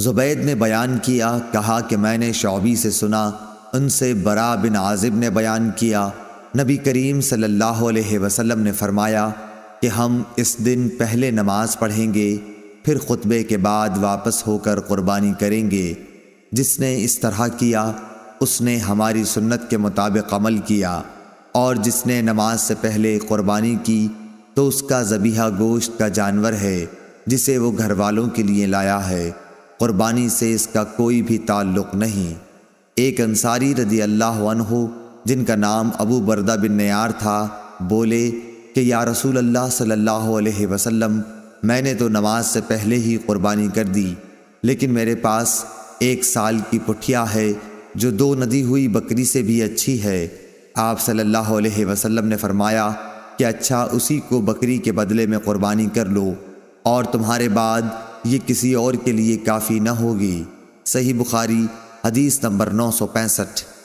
जुबैद ने बयान किया कहा कि मैंने शौबी से सुना उनसे बरा बिन आजिब ने बयान किया नबी करीम सल्लल्लाहु अलैहि वसल्लम ने फरमाया कि हम इस दिन पहले नमाज पढ़ेंगे फिर खुतबे के बाद वापस होकर कुर्बानी करेंगे जिसने इस तरह किया उसने हमारी सुन्नत के मुताबिक अमल किया और जिसने नमाज से पहले कुर्बानी की तो उसका जबीहा गोश्त का जानवर है जिसे वो घर वालों के लिए लाया है कुर्बानी से इसका कोई भी ताल्लुक़ नहीं एक अंसारी रदी अल्लाह जिनका नाम अबू बरदा बिन नयार था बोले कि या रसूल अल्लाह सल्लल्लाहु अलैहि वसल्लम मैंने तो नमाज से पहले ही कुर्बानी कर दी लेकिन मेरे पास एक साल की पुठिया है जो दो नदी हुई बकरी से भी अच्छी है आप सल्लल्लाहु अलैहि वसल्लम ने फरमाया कि अच्छा उसी को बकरी के बदले में कुर्बानी कर लो और तुम्हारे बाद ये किसी और के लिए काफ़ी न होगी सही बुखारी हदीस नंबर नौ सौ पैंसठ